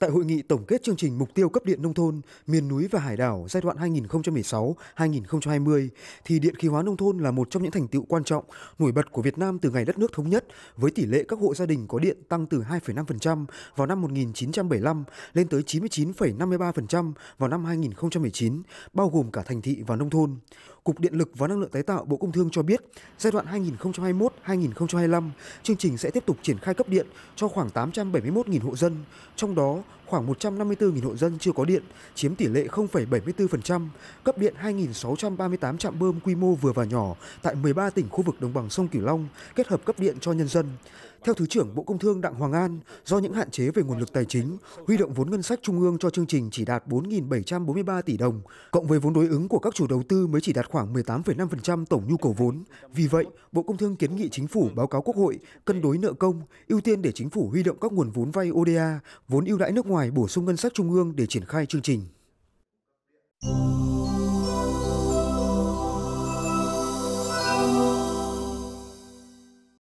Tại hội nghị tổng kết chương trình mục tiêu cấp điện nông thôn miền núi và hải đảo giai đoạn 2016-2020 thì điện khí hóa nông thôn là một trong những thành tựu quan trọng nổi bật của Việt Nam từ ngày đất nước thống nhất với tỷ lệ các hộ gia đình có điện tăng từ 2,5% vào năm 1975 lên tới 99,53% vào năm 2019, bao gồm cả thành thị và nông thôn. Cục Điện lực và Năng lượng tái tạo Bộ Công Thương cho biết, giai đoạn 2021-2025, chương trình sẽ tiếp tục triển khai cấp điện cho khoảng 871.000 hộ dân, trong đó khoảng 154.000 hộ dân chưa có điện, chiếm tỷ lệ 0,74%, cấp điện 2.638 trạm bơm quy mô vừa và nhỏ tại 13 tỉnh khu vực đồng bằng sông Cửu Long, kết hợp cấp điện cho nhân dân. Theo Thứ trưởng Bộ Công Thương Đặng Hoàng An, do những hạn chế về nguồn lực tài chính, huy động vốn ngân sách trung ương cho chương trình chỉ đạt 4.743 tỷ đồng, cộng với vốn đối ứng của các chủ đầu tư mới chỉ đạt khoảng 18,5% tổng nhu cầu vốn. Vì vậy, Bộ Công Thương kiến nghị chính phủ báo cáo Quốc hội cân đối nợ công, ưu tiên để chính phủ huy động các nguồn vốn vay ODA, vốn ưu đãi nước ngoài bổ sung ngân sách trung ương để triển khai chương trình.